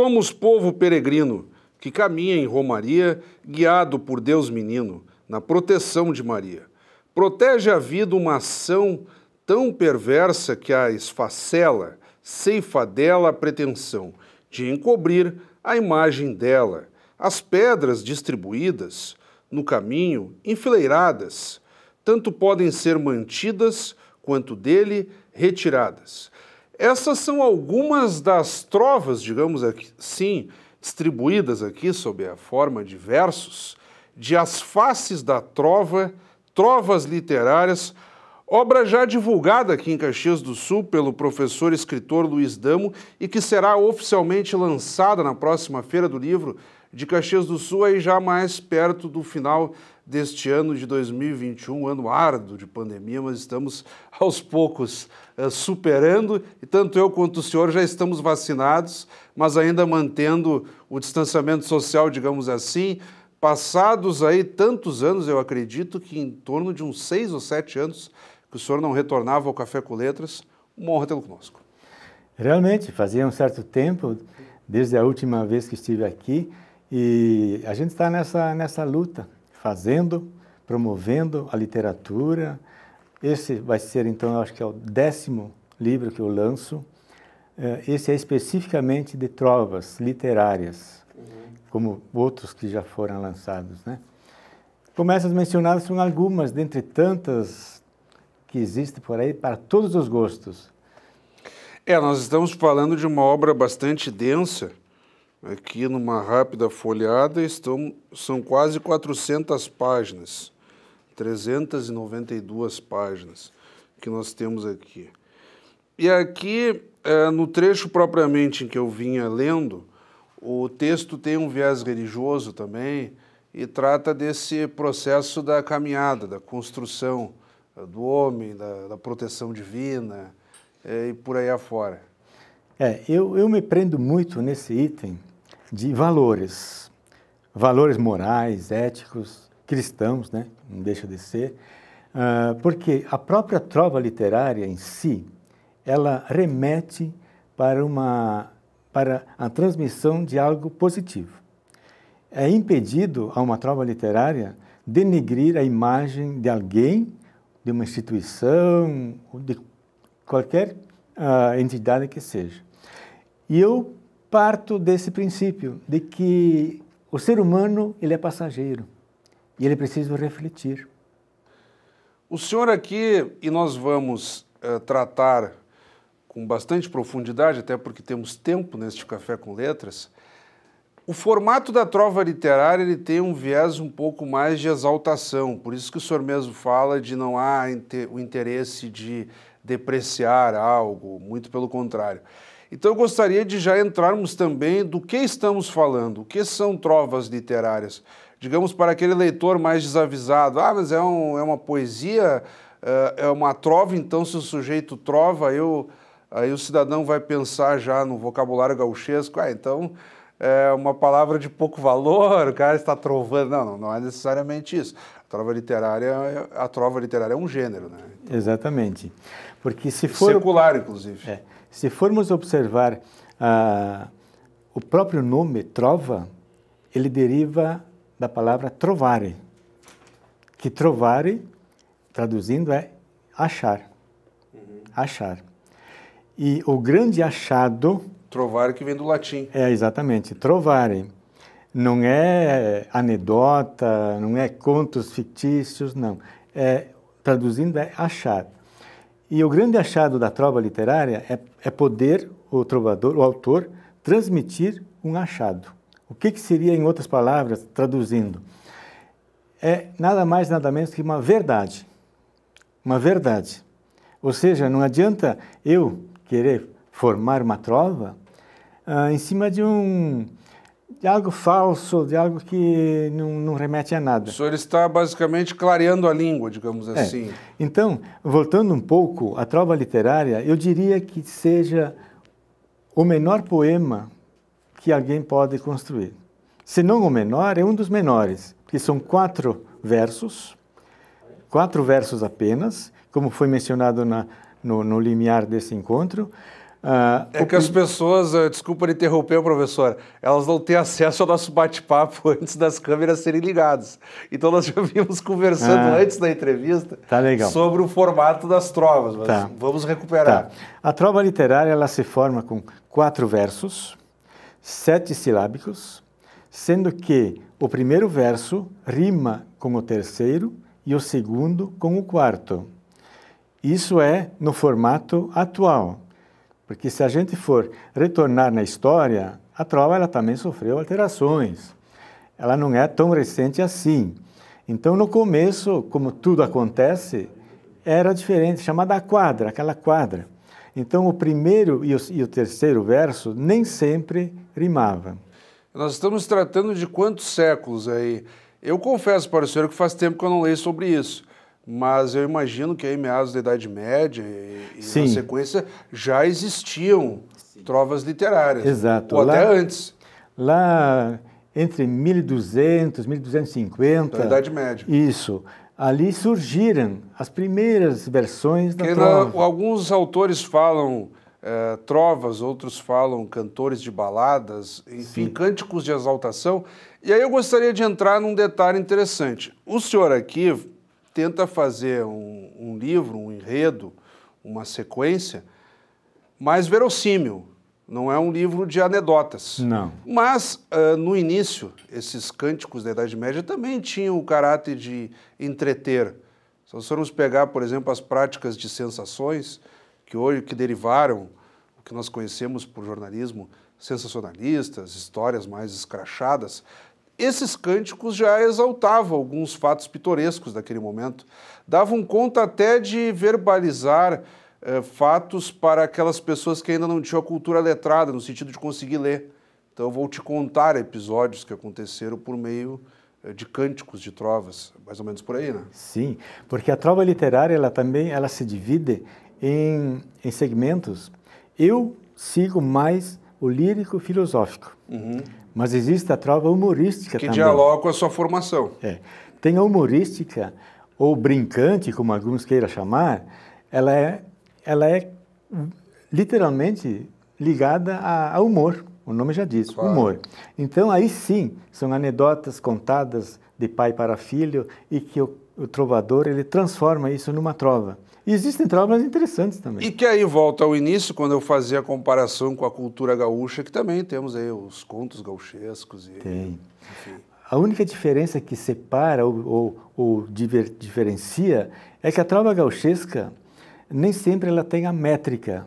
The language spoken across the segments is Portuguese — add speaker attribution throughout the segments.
Speaker 1: Somos povo peregrino que caminha em Romaria, guiado por Deus menino, na proteção de Maria. Protege a vida uma ação tão perversa que a esfacela, ceifa dela a pretensão de encobrir a imagem dela. As pedras distribuídas no caminho, enfileiradas, tanto podem ser mantidas quanto dele retiradas. Essas são algumas das trovas, digamos assim, distribuídas aqui sob a forma de versos, de As Faces da Trova, Trovas Literárias, obra já divulgada aqui em Caxias do Sul pelo professor escritor Luiz Damo e que será oficialmente lançada na próxima Feira do Livro de Caxias do Sul, aí já mais perto do final deste ano de 2021, ano árduo de pandemia, mas estamos aos poucos uh, superando e tanto eu quanto o senhor já estamos vacinados, mas ainda mantendo o distanciamento social, digamos assim. Passados aí tantos anos, eu acredito que em torno de uns seis ou sete anos que o senhor não retornava ao Café com Letras, uma honra tê-lo conosco.
Speaker 2: Realmente, fazia um certo tempo, desde a última vez que estive aqui, e a gente está nessa, nessa luta, fazendo, promovendo a literatura. Esse vai ser, então, eu acho que é o décimo livro que eu lanço. É, esse é especificamente de trovas literárias, uhum. como outros que já foram lançados, né? Como essas mencionadas são algumas dentre tantas que existem por aí para todos os gostos.
Speaker 1: É, nós estamos falando de uma obra bastante densa, Aqui, numa rápida folhada, estão, são quase 400 páginas, 392 páginas que nós temos aqui. E aqui, é, no trecho propriamente em que eu vinha lendo, o texto tem um viés religioso também e trata desse processo da caminhada, da construção é, do homem, da, da proteção divina é, e por aí afora.
Speaker 2: É, eu, eu me prendo muito nesse item de valores, valores morais, éticos, cristãos, né? não deixa de ser, ah, porque a própria trova literária em si, ela remete para, uma, para a transmissão de algo positivo. É impedido a uma trova literária denegrir a imagem de alguém, de uma instituição, de qualquer uh, entidade que seja. E eu parto desse princípio de que o ser humano ele é passageiro e ele precisa refletir.
Speaker 1: O senhor aqui, e nós vamos eh, tratar com bastante profundidade, até porque temos tempo neste Café com Letras, o formato da trova literária ele tem um viés um pouco mais de exaltação, por isso que o senhor mesmo fala de não há o interesse de depreciar algo, muito pelo contrário. Então eu gostaria de já entrarmos também do que estamos falando, o que são trovas literárias. Digamos para aquele leitor mais desavisado, ah, mas é, um, é uma poesia, eh, é uma trova, então se o sujeito trova, eu, aí o cidadão vai pensar já no vocabulário gauchesco, ah, então é uma palavra de pouco valor, o cara está trovando. Não, não, não é necessariamente isso. A trova literária, a trova literária é um gênero, né?
Speaker 2: Então, Exatamente. Porque se for...
Speaker 1: Secular, inclusive. É.
Speaker 2: Se formos observar ah, o próprio nome trova, ele deriva da palavra trovare, que trovare, traduzindo, é achar. Uhum. Achar. E o grande achado.
Speaker 1: Trovare que vem do latim.
Speaker 2: É, exatamente. Trovare. Não é anedota, não é contos fictícios, não. É, traduzindo, é achar. E o grande achado da trova literária é, é poder o trovador, o autor, transmitir um achado. O que, que seria, em outras palavras, traduzindo? É nada mais, nada menos que uma verdade. Uma verdade. Ou seja, não adianta eu querer formar uma trova ah, em cima de um, de algo falso, de algo que não, não, remete a nada. O
Speaker 1: senhor está basicamente clareando a língua, digamos é. assim.
Speaker 2: Então, voltando um pouco à trova literária, eu diria que seja o menor poema que alguém pode construir. Se não o menor, é um dos menores, que são quatro versos, quatro versos apenas, como foi mencionado na, no, no limiar desse encontro. Uh,
Speaker 1: é que as pessoas, ah, desculpa interromper, professor, elas não têm acesso ao nosso bate-papo antes das câmeras serem ligadas. Então nós já vimos conversando ah. antes da entrevista tá sobre o formato das trovas, mas tá. vamos recuperar. Tá.
Speaker 2: A trova literária ela se forma com quatro versos, sete silábicos, sendo que o primeiro verso rima com o terceiro e o segundo com o quarto. Isso é no formato atual. Porque se a gente for retornar na história, a trova ela também sofreu alterações. Ela não é tão recente assim. Então, no começo, como tudo acontece, era diferente, chamada quadra, aquela quadra. Então, o primeiro e o, e o terceiro verso nem sempre rimavam.
Speaker 1: Nós estamos tratando de quantos séculos aí? Eu confesso para o senhor que faz tempo que eu não leio sobre isso mas eu imagino que aí meados da Idade Média e, Sim. na sequência já existiam Sim. trovas literárias. Exato. Ou lá, até antes.
Speaker 2: Lá entre 1200, 1250. Da Idade Média. Isso. Ali surgiram as primeiras versões da trova.
Speaker 1: alguns autores falam é, trovas, outros falam cantores de baladas, enfim, Sim. cânticos de exaltação. E aí eu gostaria de entrar num detalhe interessante. O senhor aqui tenta fazer um, um livro, um enredo, uma sequência mais verossímil. Não é um livro de anedotas. Não. Mas, uh, no início, esses cânticos da Idade Média também tinham o caráter de entreter. Se nós formos pegar, por exemplo, as práticas de sensações, que hoje que derivaram o que nós conhecemos por jornalismo sensacionalistas, histórias mais escrachadas, esses cânticos já exaltavam alguns fatos pitorescos daquele momento, davam conta até de verbalizar eh, fatos para aquelas pessoas que ainda não tinham a cultura letrada, no sentido de conseguir ler. Então, eu vou te contar episódios que aconteceram por meio eh, de cânticos de trovas, mais ou menos por aí, né? Sim, porque a trova literária ela também ela se divide em, em
Speaker 2: segmentos. Eu sigo mais o lírico filosófico. Uhum. Mas existe a trova humorística que também. Que dialoga
Speaker 1: com a sua formação.
Speaker 2: É. Tem a humorística, ou brincante, como alguns queiram chamar, ela é, ela é literalmente ligada ao humor. O nome já diz, claro. humor. Então, aí sim, são anedotas contadas de pai para filho e que o, o trovador ele transforma isso numa trova. E existem traumas interessantes também. E
Speaker 1: que aí volta ao início, quando eu fazia a comparação com a cultura gaúcha, que também temos aí os contos gauchescos. E,
Speaker 2: Tem. A única diferença que separa ou, ou, ou diver, diferencia é que a trova gauchesca nem sempre ela tem a métrica.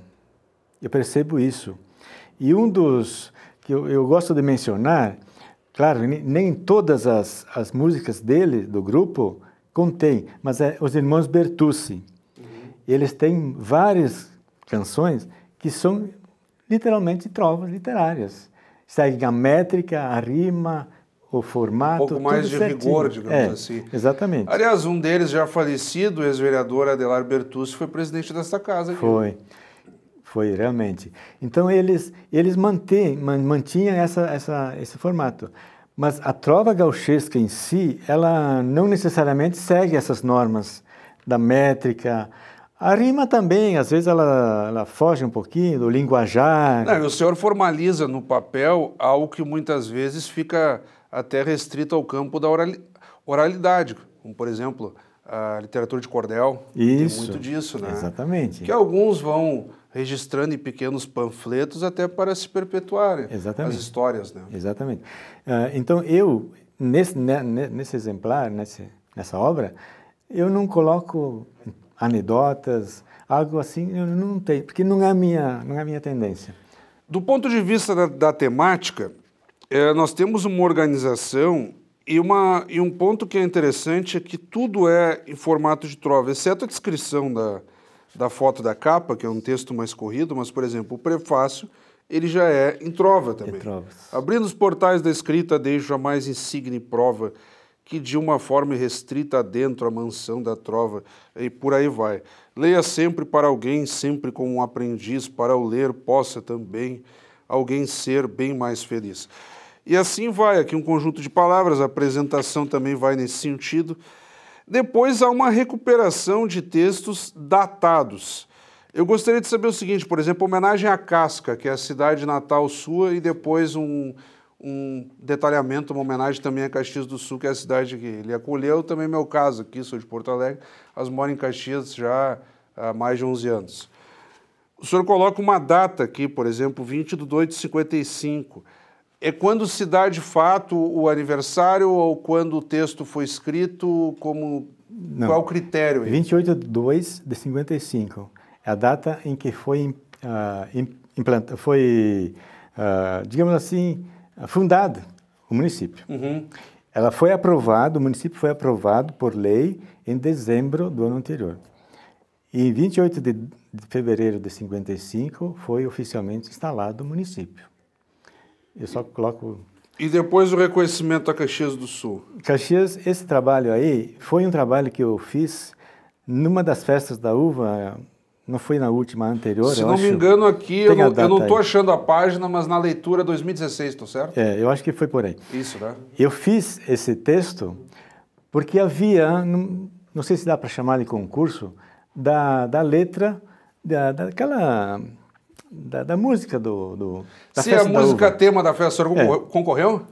Speaker 2: Eu percebo isso. E um dos que eu, eu gosto de mencionar, claro, nem todas as, as músicas dele, do grupo, contém, mas é os irmãos Bertucci eles têm várias canções que são literalmente trovas literárias. Seguem a métrica, a rima, o formato. Um pouco mais de certinho. rigor, digamos é, assim. Exatamente. Aliás,
Speaker 1: um deles já falecido, o ex-vereador Adelar Bertucci, foi presidente desta casa. Aqui. Né? Foi.
Speaker 2: Foi, realmente. Então, eles, eles mantêm, mantinham essa, essa, esse formato. Mas a trova gauchesca em si, ela não necessariamente segue essas normas da métrica, a rima também, às vezes ela, ela foge um pouquinho do linguajar. Não,
Speaker 1: o senhor formaliza no papel algo que muitas vezes fica até restrito ao campo da oralidade, como por exemplo a literatura de cordel.
Speaker 2: Isso. Tem muito disso, né? Exatamente. Que
Speaker 1: alguns vão registrando em pequenos panfletos até para se perpetuarem Exatamente. as histórias, né?
Speaker 2: Exatamente. Ah, então eu, nesse, né, nesse exemplar, nesse, nessa obra, eu não coloco anedotas, algo assim, eu não tenho, porque não é a minha, não é a minha tendência.
Speaker 1: Do ponto de vista da, da temática, é, nós temos uma organização e, uma, e um ponto que é interessante é que tudo é em formato de trova, exceto a descrição da, da foto da capa, que é um texto mais corrido, mas, por exemplo, o prefácio, ele já é em trova também. Em trovas. Abrindo os portais da escrita, deixo mais insigne prova que de uma forma restrita adentro a mansão da trova, e por aí vai. Leia sempre para alguém, sempre como um aprendiz, para o ler possa também alguém ser bem mais feliz. E assim vai, aqui um conjunto de palavras, a apresentação também vai nesse sentido. Depois há uma recuperação de textos datados. Eu gostaria de saber o seguinte, por exemplo, homenagem a Casca, que é a cidade natal sua, e depois um, um detalhamento, uma homenagem também a Caxias do Sul, que é a cidade que ele acolheu. Também meu caso aqui, sou de Porto Alegre, mas moro em Caxias já há mais de 11 anos. O senhor coloca uma data aqui, por exemplo, 20 de 2 de 55. É quando se dá de fato o aniversário ou quando o texto foi escrito? Como... Não. Qual o critério? Aí?
Speaker 2: 28 de 2 de 55 é a data em que foi, uh, implanta, foi uh, digamos assim, fundada, o município. Uhum. Ela foi aprovada, o município foi aprovado por lei em dezembro do ano anterior. E em 28 de, de fevereiro de 55 foi oficialmente instalado o município. Eu só coloco
Speaker 1: e depois o reconhecimento a Caxias do Sul.
Speaker 2: Caxias, esse trabalho aí foi um trabalho que eu fiz numa das festas da uva não foi na última anterior? Se não acho... me engano aqui, eu não, eu não, estou
Speaker 1: achando a página, mas na leitura 2016, é estou certo?
Speaker 2: É, eu acho que foi por aí. Isso, né? Eu fiz esse texto porque havia, não, não sei se dá para chamar de concurso, da, da letra, da, daquela... Da, da música do... do da se a música
Speaker 1: tema da festa, o senhor é. concorreu?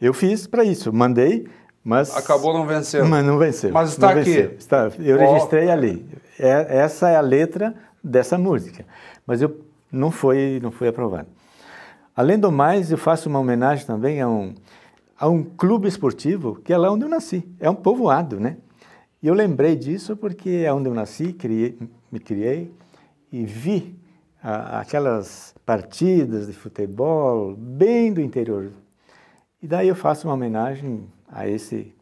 Speaker 2: Eu fiz para isso, mandei mas,
Speaker 1: Acabou não vencendo. Mas não venceu. Mas está aqui. Está, eu oh. registrei ali.
Speaker 2: É, essa é a letra dessa música. Mas eu, não foi não foi aprovado. Além do mais, eu faço uma homenagem também a um, a um clube esportivo que é lá onde eu nasci. É um povoado, né? E eu lembrei disso porque é onde eu nasci, criei, me criei e vi a, aquelas partidas de futebol bem do interior. E daí eu faço uma homenagem a esse,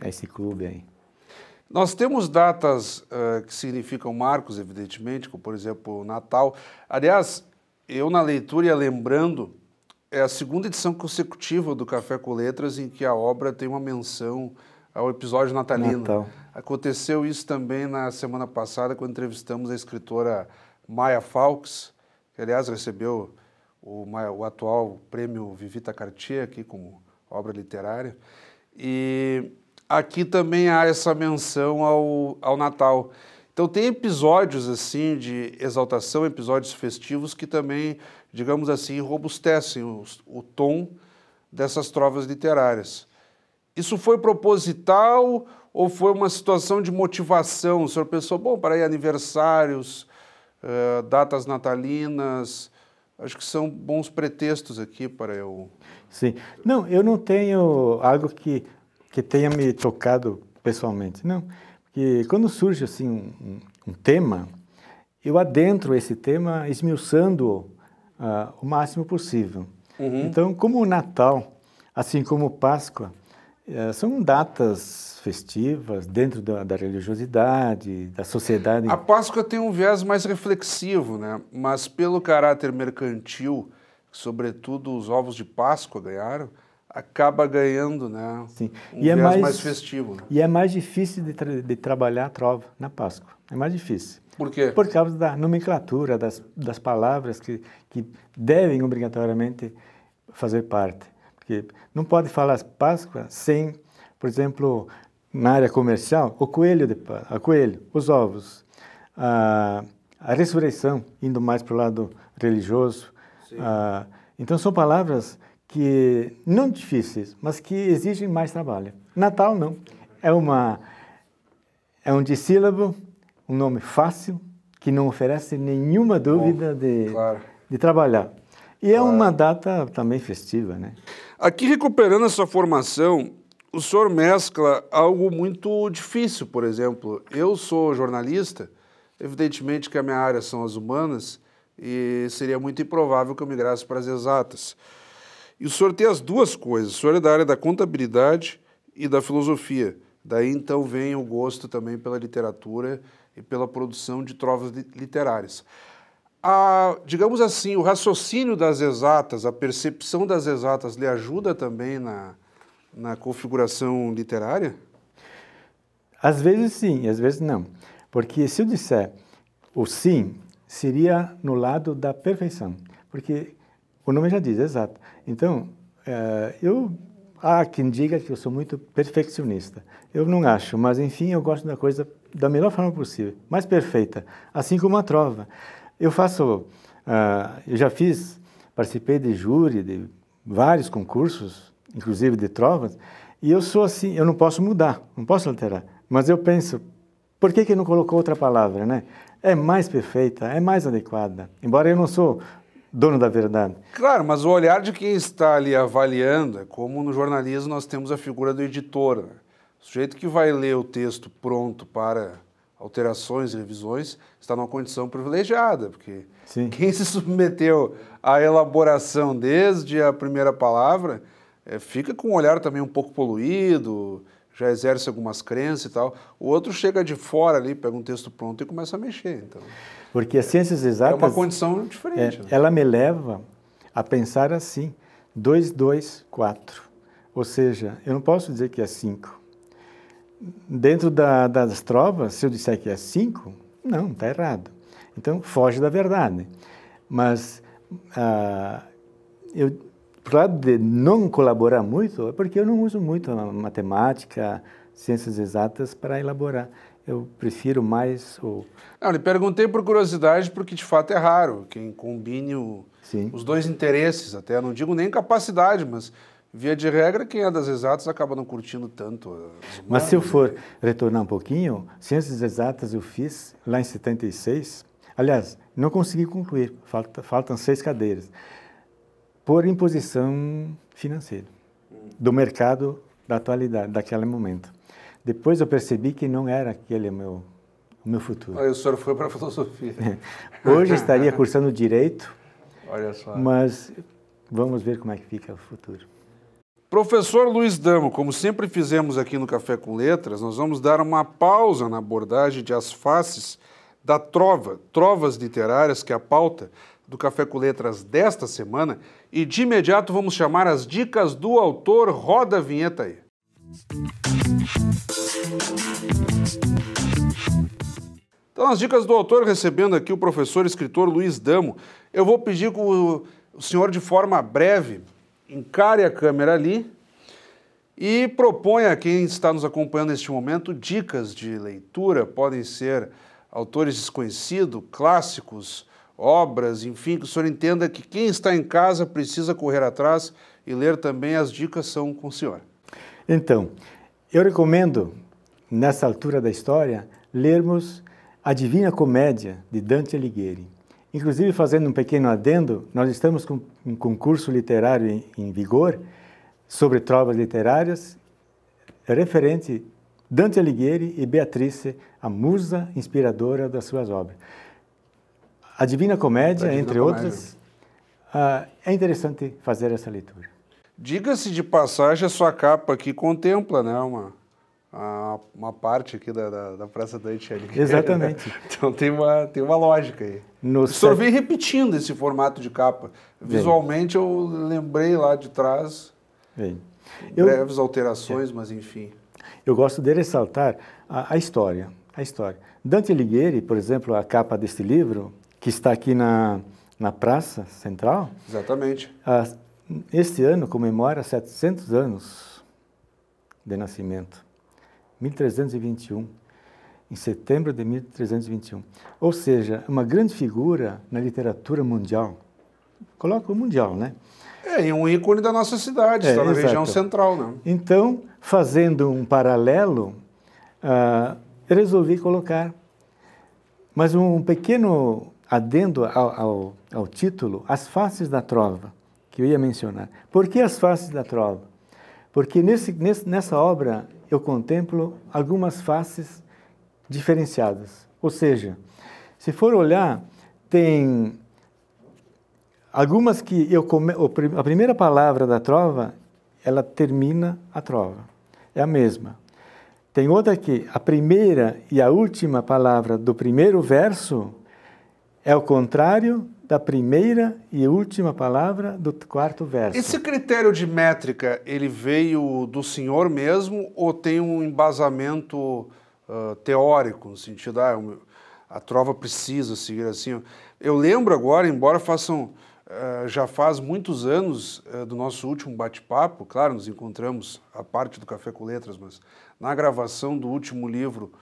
Speaker 2: a esse clube aí.
Speaker 1: Nós temos datas uh, que significam marcos, evidentemente, como por exemplo o Natal. Aliás, eu na leitura ia lembrando, é a segunda edição consecutiva do Café com Letras em que a obra tem uma menção ao episódio natalino. Natal. Aconteceu isso também na semana passada, quando entrevistamos a escritora Maya Falks, que aliás recebeu o, o atual prêmio Vivita Cartier aqui como obra literária. E aqui também há essa menção ao, ao Natal. Então tem episódios assim de exaltação, episódios festivos que também, digamos assim, robustecem o, o tom dessas trovas literárias. Isso foi proposital ou foi uma situação de motivação? O senhor pensou, bom, para aí aniversários, uh, datas natalinas, acho que são bons pretextos aqui para eu.
Speaker 2: Sim. Não, eu não tenho algo que, que tenha me tocado pessoalmente, não. Porque quando surge assim um, um tema, eu adentro esse tema esmiuçando-o uh, ah, o máximo possível. Uhum. Então, como o Natal, assim como Páscoa, é, são datas festivas dentro da, da, religiosidade, da sociedade. A
Speaker 1: Páscoa tem um viés mais reflexivo, né? mas pelo caráter mercantil, sobretudo os ovos de Páscoa ganharam, acaba ganhando né? Sim. um e é viés é mais, mais festivo. Né?
Speaker 2: E é mais difícil de, tra de trabalhar a trova na Páscoa. É mais difícil. Por quê? Por causa da nomenclatura, das, das palavras que, que devem obrigatoriamente fazer parte. Porque não pode falar Páscoa sem, por exemplo, na área comercial, o coelho, de, a coelho os ovos, a, a ressurreição, indo mais para o lado religioso. A, então, são palavras que não difíceis, mas que exigem mais trabalho. Natal, não. É, uma, é um dissílabo, um nome fácil, que não oferece nenhuma dúvida Bom, de, claro. de trabalhar. E é claro. é uma data também festiva, né?
Speaker 1: Aqui, recuperando essa formação, o senhor mescla algo muito difícil, por exemplo. Eu sou jornalista, evidentemente que a minha área são as humanas, e seria muito improvável que eu migrasse para as exatas. E o senhor tem as duas coisas, o senhor é da área da contabilidade e da filosofia. Daí então vem o gosto também pela literatura e pela produção de trovas literárias a, digamos assim, o raciocínio das exatas, a percepção das exatas, lhe ajuda também na, na configuração literária? Às vezes
Speaker 2: sim, às vezes não. Porque se eu disser o sim, seria no lado da perfeição. Porque o nome já diz, exato. Então, é, eu há quem diga que eu sou muito perfeccionista. Eu não acho, mas enfim, eu gosto da coisa da melhor forma possível, mais perfeita, assim como a trova. Eu faço, ah, eu já fiz, participei de júri, de vários concursos, inclusive de trovas, e eu sou assim, eu não posso mudar, não posso alterar. Mas eu penso, por que que não colocou outra palavra, né? É mais perfeita, é mais adequada. Embora eu não sou dono da verdade.
Speaker 1: Claro, mas o olhar de quem está ali avaliando, é como no jornalismo nós temos a figura do editor, né? o sujeito que vai ler o texto pronto para alterações e revisões, está numa condição privilegiada, porque Sim. quem se submeteu à elaboração desde a primeira palavra é, fica com um olhar também um pouco poluído, já exerce algumas crenças e tal. O outro chega de fora ali, pega um texto pronto e começa a mexer. Então,
Speaker 2: Porque as é, ciências exatas... É uma condição diferente. É, né? Ela me leva a pensar assim, 2, 2, 4. Ou seja, eu não posso dizer que é 5 dentro da, das trovas, se eu disser que é cinco não, está errado. Então, foge da verdade. Mas, ah, eu, por lado de não colaborar muito, é porque eu não uso muito a matemática, ciências exatas para elaborar. Eu prefiro mais o...
Speaker 1: Não, lhe perguntei por curiosidade, porque de fato é raro quem combine o, os dois interesses, até. Eu não digo nem capacidade, mas Via de regra, quem é das exatas acaba não curtindo tanto.
Speaker 2: Mas se eu né? for retornar um pouquinho, ciências exatas eu fiz lá em 76. Aliás, não consegui concluir, falta, faltam seis cadeiras. Por imposição financeira, do mercado da atualidade, daquele momento. Depois eu percebi que não era aquele meu, o meu futuro. Aí
Speaker 1: o senhor foi para a filosofia. Hoje estaria cursando
Speaker 2: direito,
Speaker 1: Olha só. mas
Speaker 2: vamos ver como é que fica o futuro.
Speaker 1: Professor Luiz Damo, como sempre fizemos aqui no Café com Letras, nós vamos dar uma pausa na abordagem de as faces da trova, trovas literárias, que é a pauta do Café com Letras desta semana, e de imediato vamos chamar as dicas do autor. Roda a vinheta aí. Então, as dicas do autor, recebendo aqui o professor escritor Luiz Damo. Eu vou pedir que o senhor, de forma breve, encare a câmera ali e proponha a quem está nos acompanhando neste momento dicas de leitura. Podem ser autores desconhecidos, clássicos, obras, enfim, que o senhor entenda que quem está em casa precisa correr atrás e ler também. As dicas são com o senhor.
Speaker 2: Então, eu recomendo, nessa altura da história, lermos A Divina Comédia, de Dante Alighieri. Inclusive, fazendo um pequeno adendo, nós estamos com um concurso literário em, em vigor sobre trovas literárias referente Dante Alighieri e Beatrice, a musa inspiradora das suas obras. A Divina Comédia, Divina entre Comédia. outras, uh, é interessante fazer essa leitura.
Speaker 1: Diga-se de passagem, a sua capa aqui contempla né, uma, uma parte aqui da, da, da Praça da Itchelic. Né? Exatamente. então tem uma, tem uma lógica aí. No set... repetindo esse formato de capa. Visualmente Bem. eu lembrei lá de trás Bem. breves alterações, é. mas enfim.
Speaker 2: Eu gosto de ressaltar a, a, história, a história. Dante Alighieri, por exemplo, a capa deste livro, que está aqui na, na Praça Central.
Speaker 1: Exatamente.
Speaker 2: A, este ano comemora 700 anos de nascimento. 1321, em setembro de 1321. Ou seja, uma grande figura na literatura mundial. Coloca o mundial, né?
Speaker 1: É, e um ícone da nossa cidade, é, está na exato. região central, né?
Speaker 2: Então, fazendo um paralelo, uh, resolvi colocar. Mas um pequeno adendo ao, ao, ao, título, As Faces da Trova, que eu ia mencionar. Por que As Faces da Trova? Porque nesse, nesse nessa obra eu contemplo algumas faces diferenciadas. Ou seja, se for olhar, tem algumas que eu come... a primeira palavra da trova, ela termina a trova. É a mesma. Tem outra que a primeira e a última palavra do primeiro verso é o contrário da primeira e última palavra do quarto verso.
Speaker 1: Esse critério de métrica, ele veio do senhor mesmo ou tem um embasamento uh, teórico, no sentido, ah, a trova precisa seguir assim? Eu lembro agora, embora façam, uh, já faz muitos anos uh, do nosso último bate-papo, claro, nos encontramos a parte do Café com Letras, mas na gravação do último livro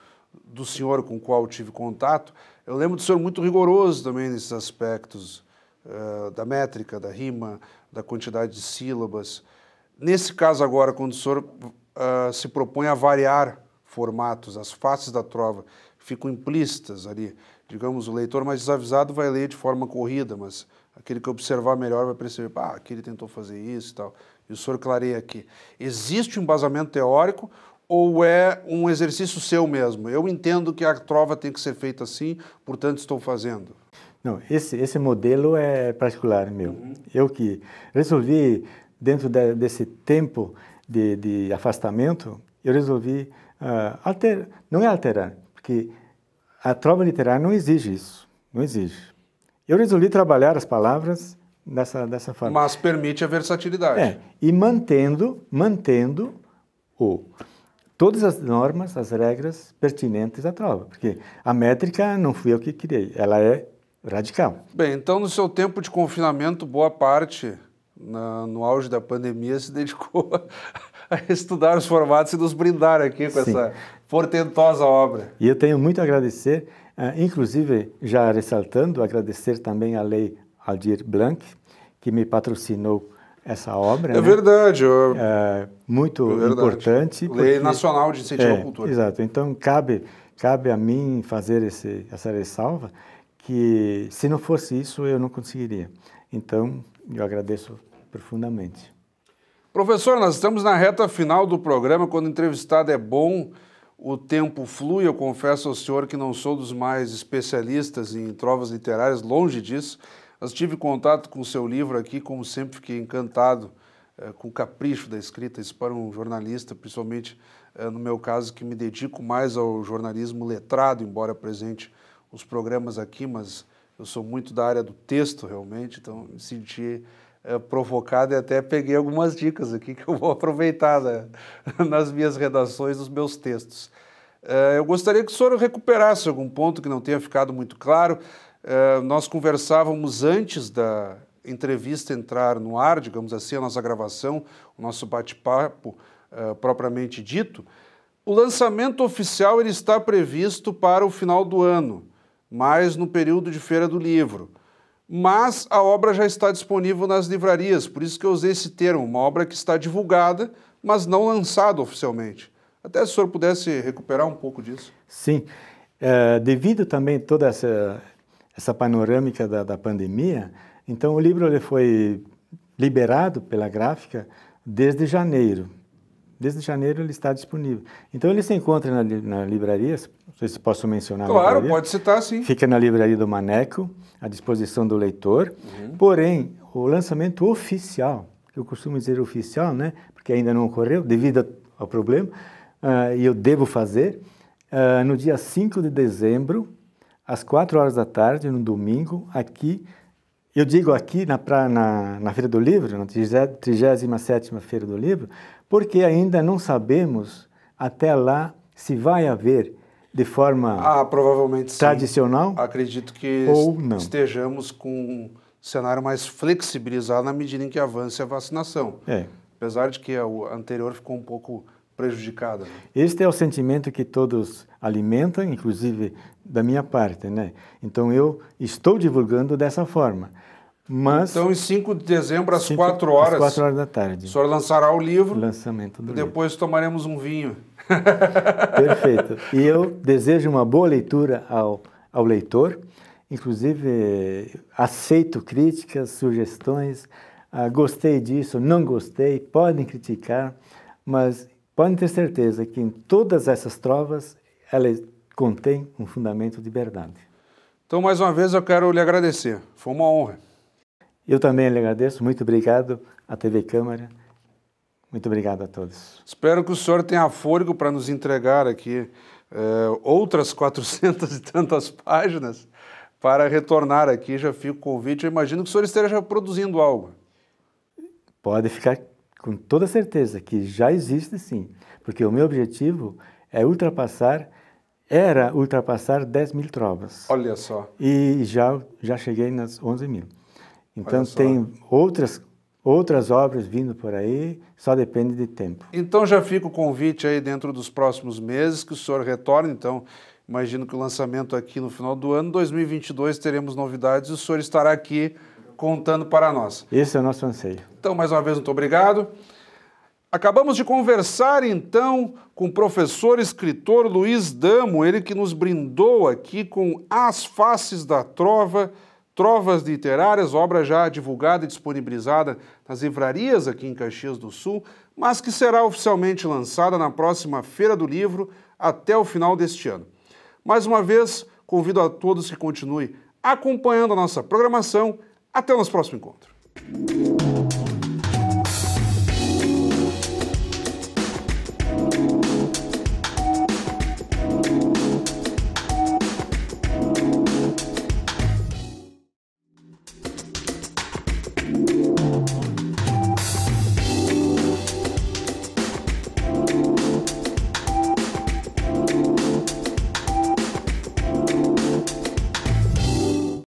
Speaker 1: do senhor com o qual tive contato, eu lembro do senhor muito rigoroso também nesses aspectos uh, da métrica, da rima, da quantidade de sílabas. Nesse caso agora, quando o senhor uh, se propõe a variar formatos, as faces da trova ficam implícitas ali. Digamos, o leitor mais desavisado vai ler de forma corrida, mas aquele que observar melhor vai perceber, ah, ele tentou fazer isso e tal. E o senhor clareia aqui. Existe um embasamento teórico ou é um exercício seu mesmo? Eu entendo que a trova tem que ser feita assim, portanto estou fazendo.
Speaker 2: Não, esse, esse modelo é particular meu. Uhum. Eu que resolvi, dentro de, desse tempo de, de, afastamento, eu resolvi uh, não é alterar, porque a trova literária não exige isso, não exige. Eu resolvi trabalhar as palavras dessa, dessa forma.
Speaker 1: Mas permite a versatilidade. É,
Speaker 2: e mantendo, mantendo o... Oh, todas as normas, as regras pertinentes à prova, porque a métrica não fui eu que criei, ela é radical.
Speaker 1: Bem, então no seu tempo de confinamento, boa parte na, no auge da pandemia se dedicou a, estudar os formatos e nos brindar aqui com Sim. essa portentosa obra.
Speaker 2: E eu tenho muito a agradecer, ah, inclusive já ressaltando, agradecer também à Lei Aldir Blanc, que me patrocinou essa obra. É né?
Speaker 1: verdade. Eu...
Speaker 2: É, muito é verdade. importante. Lei porque... Nacional de Incentivo é, à Cultura. Exato. Então, cabe, cabe a mim fazer esse, essa ressalva que, se não fosse isso, eu não conseguiria. Então, eu agradeço profundamente.
Speaker 1: Professor, nós estamos na reta final do programa. Quando o entrevistado é bom, o tempo flui. Eu confesso ao senhor que não sou dos mais especialistas em trovas literárias, longe disso. Mas tive contato com o seu livro aqui, como sempre fiquei encantado é, com o capricho da escrita, isso para um jornalista, principalmente é, no meu caso, que me dedico mais ao jornalismo letrado, embora presente os programas aqui, mas eu sou muito da área do texto realmente, então me senti é, provocado e até peguei algumas dicas aqui que eu vou aproveitar né, nas minhas redações, nos meus textos. eu gostaria que o senhor recuperasse algum ponto que não tenha ficado muito claro, eh, nós conversávamos antes da entrevista entrar no ar, digamos assim, a nossa gravação, o nosso bate-papo eh, propriamente dito. O lançamento oficial ele está previsto para o final do ano, mas no período de Feira do Livro. Mas a obra já está disponível nas livrarias, por isso que eu usei esse termo, uma obra que está divulgada, mas não lançada oficialmente. Até se o senhor pudesse recuperar um pouco disso.
Speaker 2: Sim. É, devido também a toda essa essa panorâmica da, da pandemia. Então, o livro ele foi liberado pela gráfica desde janeiro. Desde janeiro ele está disponível. Então ele se encontra na, na livraria, não sei se posso mencionar. Claro,
Speaker 1: pode citar, sim.
Speaker 2: Fica na livraria do Maneco, à disposição do leitor. Uhum. Porém, o lançamento oficial, eu costumo dizer oficial, né? Porque ainda não ocorreu, devido ao problema, uh, e eu devo fazer, uh, no dia 5 de dezembro, às quatro horas da tarde, no domingo, aqui. Eu digo aqui na, pra, na, na Feira do Livro, na 37 Feira do Livro, porque ainda não sabemos até lá se vai haver de forma ah,
Speaker 1: provavelmente
Speaker 2: tradicional? Sim.
Speaker 1: Acredito que ou não. estejamos com um cenário mais flexibilizado na medida em que avance a vacinação. É. Apesar de que o anterior ficou um pouco prejudicada. Né?
Speaker 2: Este é o sentimento que todos alimentam, inclusive da minha parte, né? Então eu estou divulgando dessa forma.
Speaker 1: Mas, então, em 5 de dezembro, às 4 horas, às 4 horas da tarde, o senhor lançará o livro. lançamento do e depois livro. tomaremos um vinho.
Speaker 2: Perfeito. E eu desejo uma boa leitura ao, ao leitor. Inclusive, aceito críticas, sugestões. Ah, gostei disso, não gostei, podem criticar, mas Podem ter certeza que em todas essas trovas ela contém um fundamento de verdade.
Speaker 1: Então, mais uma vez, eu quero lhe agradecer. Foi uma honra.
Speaker 2: Eu também lhe agradeço. Muito obrigado à TV Câmara. Muito obrigado a todos.
Speaker 1: Espero que o senhor tenha fôlego para nos entregar aqui é, outras 400 e tantas páginas para retornar aqui. Já fico o convite. Eu imagino que o senhor esteja produzindo algo.
Speaker 2: Pode ficar com toda certeza que já existe sim, porque o meu objetivo é ultrapassar, era ultrapassar 10 mil trovas. Olha só. E já, já cheguei nas 11 mil. Então tem outras outras obras vindo por aí, só depende de tempo.
Speaker 1: Então já fica o convite aí dentro dos próximos meses que o senhor retorne, então imagino que o lançamento aqui no final do ano, 2022 teremos novidades e o senhor estará aqui contando para nós.
Speaker 2: Esse é o nosso anseio.
Speaker 1: Então, mais uma vez, muito obrigado. Acabamos de conversar então com o professor escritor Luiz Damo, ele que nos brindou aqui com As Faces da Trova, Trovas Literárias, obra já divulgada e disponibilizada nas livrarias aqui em Caxias do Sul, mas que será oficialmente lançada na próxima Feira do Livro até o final deste ano. Mais uma vez, convido a todos que continuem acompanhando a nossa programação até o nosso próximo encontro.